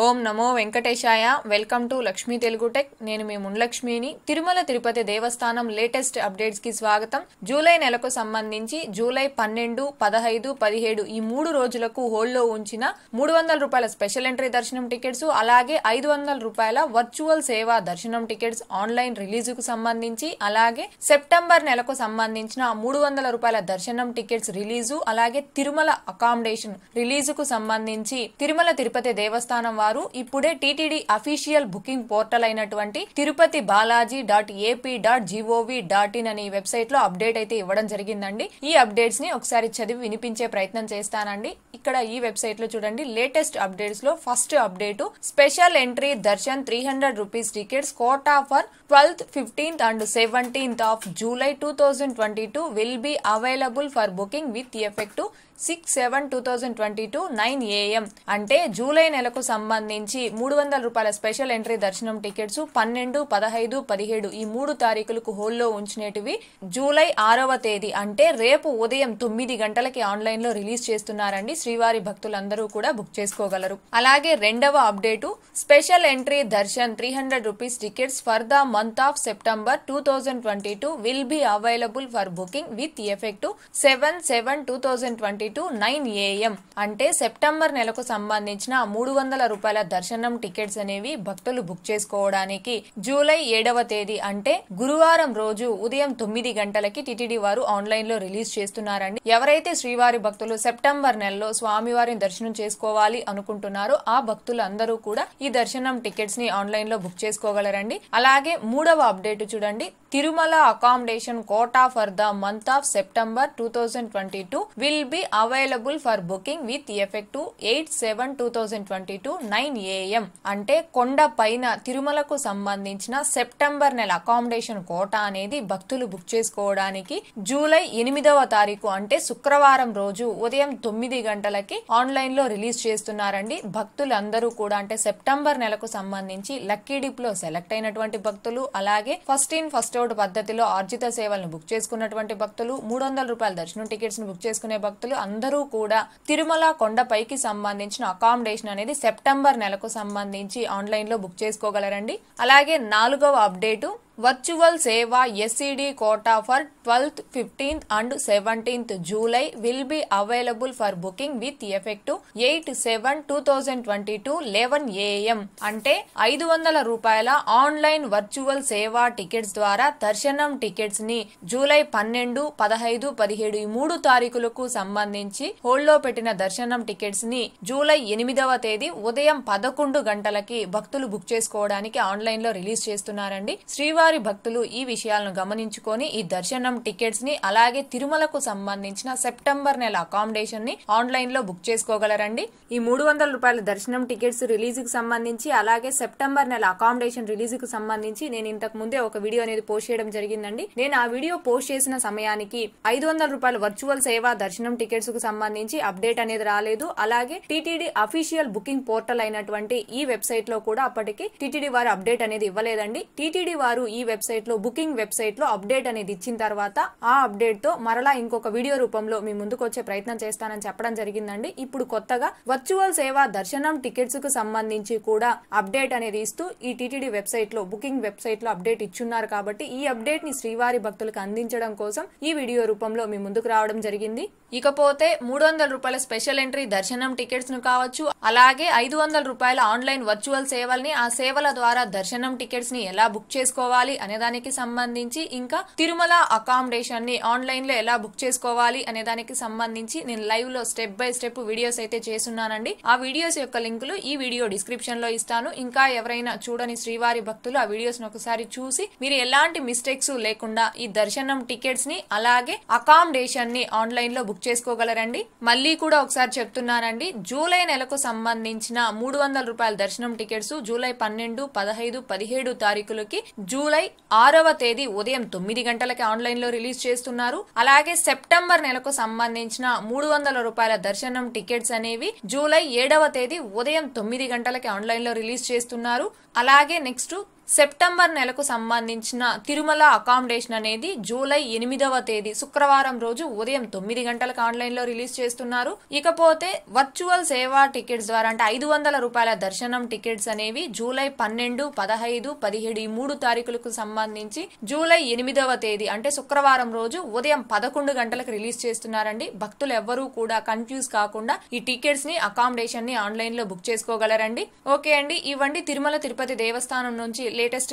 ఓం నమో వెంకటేశాయ welcome to Lakshmi Telugu tech నేను మీ మున్లక్ష్మిని తిరుమల తిరుపతి దేవస్థానం లేటెస్ట్ అప్డేట్స్ కి స్వాగతం జూలై నెలకు సంబంధించి జూలై పన్నెండు పదహైదు పదిహేడు ఈ మూడు రోజులకు హోల్డ్లో ఉంచిన మూడు వందల రూపాయల స్పెషల్ ఎంట్రీ దర్శనం టికెట్స్ అలాగే ఐదు వందల రూపాయల వర్చువల్ సేవా దర్శనం టికెట్స్ ఆన్లైన్ రిలీజ్ కు సంబంధించి అలాగే సెప్టెంబర్ నెలకు సంబంధించిన మూడు వందల రూపాయల దర్శనం టికెట్స్ రిలీజు అలాగే తిరుమల అకామిడేషన్ రిలీజుకు సంబంధించి తిరుమల తిరుపతి దేవస్థానం వారు ఇప్పుడే టీటీడీ అఫీషియల్ బుకింగ్ పోర్టల్ అయినటువంటి Tirupati Balaji dot AP dot G O V dot in అనే వెబ్సైట్ లో అప్డేట్ అయితే ఇవ్వడం జరిగిందండి ఈ అప్డేట్స్ ని ఒకసారి చదివి వినిపించే ప్రయత్నం చేస్తానండి ఇక్కడ ఈ వెబ్సైట్ లో చూడండి లేటెస్ట్ అప్డేట్స్ లో first update special entry darshan three hundred rupees tickets quota for twelfth fifteenth and seventeenth of July two thousand twenty two will be available for booking with effect six seven two thousand twenty two nine AM అంటే July నెలకు సంబంధించి సంబంధించి మూడు వందల రూపాయల special entry దర్శనం tickets పన్నెండు పదహైదు పదిహేడు ఈ మూడు తారీఖులకు హోల్లో ఉంచినటివి జూలై ఆరవ తేదీ అంటే రేపు ఉదయం తొమ్మిది గంటలకి ఆన్లైన్ లో రిలీజ్ చేస్తున్నారండి శ్రీవారి భక్తులందరూ కూడా బుక్ చేసుకోగలరు అలాగే రెండవ update special entry darshan three hundred rupees tickets for the month of September two thousand twenty two will be available for booking with effect seven seven two thousand twenty two nine AM అంటే September నెలకు సంబంధించిన మూడు వందల రూపాయల దర్శనం tickets అనేవి భక్తులు book చేసుకోవడానికి జూలై ఏడవ తేదీ అంటే గురువారం రోజు ఉదయం తొమ్మిది గంటలకి టిటిడి వారు ఆన్లైన్ లో రిలీజ్ చేస్తున్నారండి ఎవరైతే శ్రీవారి భక్తులు సెప్టెంబర్ నెలలో స్వామివారిని దర్శనం చేసుకోవాలి అనుకుంటున్నారో ఆ భక్తులు అందరూ కూడా ఈ దర్శనం టికెట్స్ ని ఆన్లైన్ లో బుక్ చేసుకోగలరండి అలాగే మూడవ అప్డేట్ చూడండి Tirumala accommodation quota for the month of September two thousand twenty two will be available for booking with effect eight seven two thousand twenty two nine AM అంటే కొండ పైన తిరుమలకు సంబంధించిన సెప్టెంబర్ నెల అకామిడేషన్ కోట అనేది భక్తులు బుక్ చేసుకోవడానికి జూలై ఎనిమిదవ తారీఖు అంటే శుక్రవారం రోజు ఉదయం తొమ్మిది గంటలకి ఆన్లైన్ లో రిలీజ్ చేస్తున్నారండి భక్తులందరూ కూడా అంటే సెప్టెంబర్ నెలకు సంబంధించి లక్కీ డిప్ లో సెలెక్ట్ అయినటువంటి భక్తులు అలాగే ఫస్ట్ ఇన్ ఫస్ట్ అవుట్ పద్ధతిలో ఆర్జిత సేవలను బుక్ చేసుకున్నటువంటి భక్తులు మూడు వందల రూపాయల దర్శనం టికెట్స్ ను బుక్ చేసుకునే భక్తులు అందరూ కూడా తిరుమల కొండపైకి సంబంధించిన అకామిడేషన్ అనేది సెప్టెంబర్ సెప్టెంబర్ నెలకు సంబంధించి ఆన్లైన్లో బుక్ చేసుకోగలరండి అలాగే నాలుగవ update virtual seva S E D quota for twelfth fifteenth and seventeenth July will be available for booking with effect eight seven two thousand twenty two eleven AM అంటే ఐదు వందల రూపాయల ఆన్లైన్ వర్చువల్ సేవా టికెట్స్ ద్వారా దర్శనం టికెట్స్ ని జూలై పన్నెండు పదహైదు పదిహేడు ఈ మూడు తారీఖులకు సంబంధించి హోల్డ్లో పెట్టిన దర్శనం టికెట్స్ ని జూలై ఎనిమిదవ తేదీ ఉదయం పదకొండు గంటలకి భక్తులు బుక్ చేసుకోవడానికి ఆన్లైన్ లో రిలీజ్ చేస్తున్నారండి శ్రీవారి స్వామివారి భక్తులు ఈ విషయాలను గమనించుకొని ఈ దర్శనం టికెట్స్ ని అలాగే తిరుమలకు సంబంధించిన సెప్టెంబర్ నెల అకామిడేషన్ ని ఆన్లైన్ లో బుక్ చేసుకోగలరండి ఈ మూడు వందల రూపాయల దర్శనం టికెట్స్ రిలీజ్ కి సంబంధించి అలాగే సెప్టెంబర్ నెల అకామిడేషన్ రిలీజ్ కు సంబంధించి నేను ఇంతకు ముందే ఒక వీడియో అనేది పోస్ట్ చేయడం జరిగిందండి నేను ఆ వీడియో పోస్ట్ చేసిన సమయానికి ఐదు వందల రూపాయల వర్చువల్ సేవ దర్శనం టికెట్స్ కు సంబంధించి అప్డేట్ అనేది రాలేదు అలాగే టీటీడీ అఫీషియల్ బుకింగ్ పోర్టల్ అయినటువంటి ఈ వెబ్సైట్ లో కూడా అప్పటికి టిటిడి వారు అప్డేట్ అనేది ఇవ్వలేదండి టిటిడి వారు ఈ వెబ్సైట్లో బుకింగ్ వెబ్సైట్లో అప్డేట్ అనేది ఇచ్చిన తర్వాత ఆ అప్డేట్ తో మరలా ఇంకొక వీడియో రూపంలో మీ ముందుకు వచ్చే ప్రయత్నం చేస్తానని చెప్పడం జరిగిందండి ఇప్పుడు కొత్తగా వర్చువల్ సేవ దర్శనం టికెట్స్ కు సంబంధించి కూడా అప్డేట్ అనేది ఇస్తూ ఈ టీటీడీ వెబ్సైట్లో బుకింగ్ వెబ్సైట్లో అప్డేట్ ఇచ్చున్నారు కాబట్టి ఈ అప్డేట్ ని శ్రీవారి భక్తులకు అందించడం కోసం ఈ వీడియో రూపంలో మీ ముందుకు రావడం జరిగింది ఇకపోతే మూడు వందల రూపాయల స్పెషల్ ఎంట్రీ దర్శనం టికెట్స్ ను కావచ్చు అలాగే ఐదు వందల రూపాయల ఆన్లైన్ వర్చువల్ సేవల్ని ఆ సేవల ద్వారా దర్శనం టికెట్స్ ని ఎలా బుక్ చేసుకోవాలి చేసుకోవాలి దానికి సంబంధించి ఇంకా తిరుమల అకామిడేషన్ ని ఆన్లైన్ లో ఎలా బుక్ చేసుకోవాలి అనే దానికి సంబంధించి నేను లైవ్ లో స్టెప్ బై స్టెప్ వీడియోస్ అయితే చేస్తున్నానండి ఆ వీడియోస్ యొక్క లింకులు ఈ వీడియో డిస్క్రిప్షన్ లో ఇస్తాను ఇంకా ఎవరైనా చూడని శ్రీవారి భక్తులు ఆ వీడియోస్ ను ఒకసారి చూసి మీరు ఎలాంటి మిస్టేక్స్ లేకుండా ఈ దర్శనం టికెట్స్ ని అలాగే అకామిడేషన్ ని ఆన్లైన్ లో బుక్ చేసుకోగలరండి మళ్ళీ కూడా ఒకసారి చెప్తున్నానండి జూలై నెలకు సంబంధించిన మూడు వందల రూపాయల దర్శనం టికెట్స్ జూలై పన్నెండు పదహైదు పదిహేడు తారీఖులకి జూలై జూలై ఆరవ తేదీ ఉదయం తొమ్మిది గంటలకి ఆన్లైన్లో రిలీజ్ చేస్తున్నారు అలాగే సెప్టెంబర్ నెలకు సంబంధించిన మూడు వందల రూపాయల దర్శనం టికెట్స్ అనేవి జూలై ఏడవ తేదీ ఉదయం తొమ్మిది గంటలకి ఆన్లైన్లో రిలీజ్ చేస్తున్నారు అలాగే నెక్స్ట్ సెప్టెంబర్ నెలకు సంబంధించిన తిరుమల అకామిడేషన్ అనేది జూలై ఎనిమిదవ తేదీ శుక్రవారం రోజు ఉదయం తొమ్మిది గంటలకు ఆన్లైన్లో రిలీజ్ చేస్తున్నారు ఇకపోతే వర్చువల్ సేవా టికెట్స్ ద్వారా అంటే ఐదు వందల రూపాయల దర్శనం టికెట్స్ అనేవి జూలై పన్నెండు పదహైదు పదిహేడు ఈ మూడు తారీఖులకు సంబంధించి జూలై ఎనిమిదవ తేదీ అంటే శుక్రవారం రోజు ఉదయం పదకొండు గంటలకు రిలీజ్ చేస్తున్నారండి భక్తులు ఎవ్వరూ కూడా కన్ఫ్యూజ్ కాకుండా ఈ టికెట్స్ ని అకామిడేషన్ ని ఆన్లైన్ లో బుక్ చేసుకోగలరండి ఓకే అండి ఇవ్వండి తిరుమల తిరుపతి దేవస్థానం నుంచి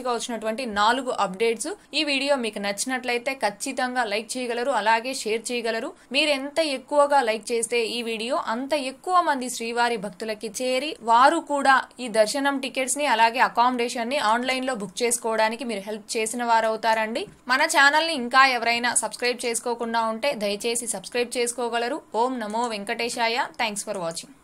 గా వచ్చినటువంటి నాలుగు అప్డేట్స్ ఈ వీడియో మీకు నచ్చినట్లయితే ఖచ్చితంగా లైక్ చేయగలరు అలాగే షేర్ చేయగలరు మీరు ఎంత ఎక్కువగా లైక్ చేస్తే ఈ వీడియో అంత ఎక్కువ మంది శ్రీవారి భక్తులకి చేరి వారు కూడా ఈ దర్శనం టికెట్స్ని అలాగే అకామిడేషన్ని ఆన్లైన్లో బుక్ చేసుకోవడానికి మీరు హెల్ప్ చేసిన వారు అవుతారండి మన ని ఇంకా ఎవరైనా సబ్స్క్రైబ్ చేసుకోకుండా ఉంటే దయచేసి సబ్స్క్రైబ్ చేసుకోగలరు ఓం నమో వెంకటేశాయ థ్యాంక్స్ ఫర్ వాచింగ్